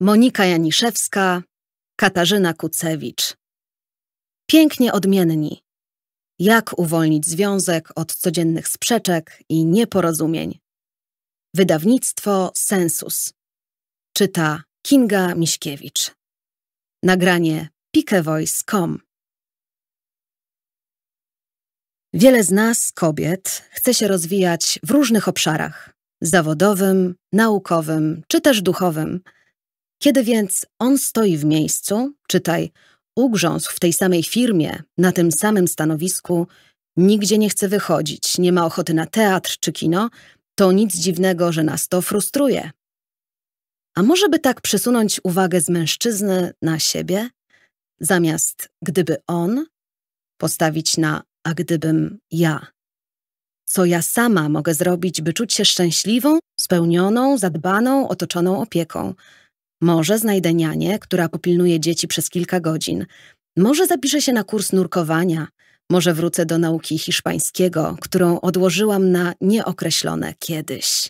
Monika Janiszewska, Katarzyna Kucewicz. Pięknie odmienni. Jak uwolnić związek od codziennych sprzeczek i nieporozumień? Wydawnictwo Sensus. Czyta Kinga Miśkiewicz. Nagranie pikevoice.com Wiele z nas, kobiet, chce się rozwijać w różnych obszarach zawodowym, naukowym czy też duchowym – kiedy więc on stoi w miejscu, czytaj, ugrzązł w tej samej firmie, na tym samym stanowisku, nigdzie nie chce wychodzić, nie ma ochoty na teatr czy kino, to nic dziwnego, że nas to frustruje. A może by tak przesunąć uwagę z mężczyzny na siebie, zamiast gdyby on, postawić na a gdybym ja. Co ja sama mogę zrobić, by czuć się szczęśliwą, spełnioną, zadbaną, otoczoną opieką? Może znajdę nianię, która popilnuje dzieci przez kilka godzin. Może zapiszę się na kurs nurkowania. Może wrócę do nauki hiszpańskiego, którą odłożyłam na nieokreślone kiedyś.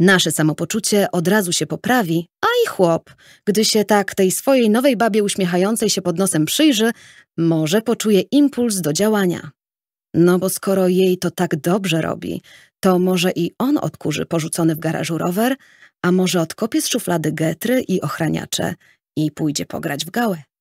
Nasze samopoczucie od razu się poprawi, a i chłop, gdy się tak tej swojej nowej babie uśmiechającej się pod nosem przyjrzy, może poczuje impuls do działania, no bo skoro jej to tak dobrze robi, to może i on odkurzy porzucony w garażu rower, a może odkopie z szuflady getry i ochraniacze i pójdzie pograć w gałę.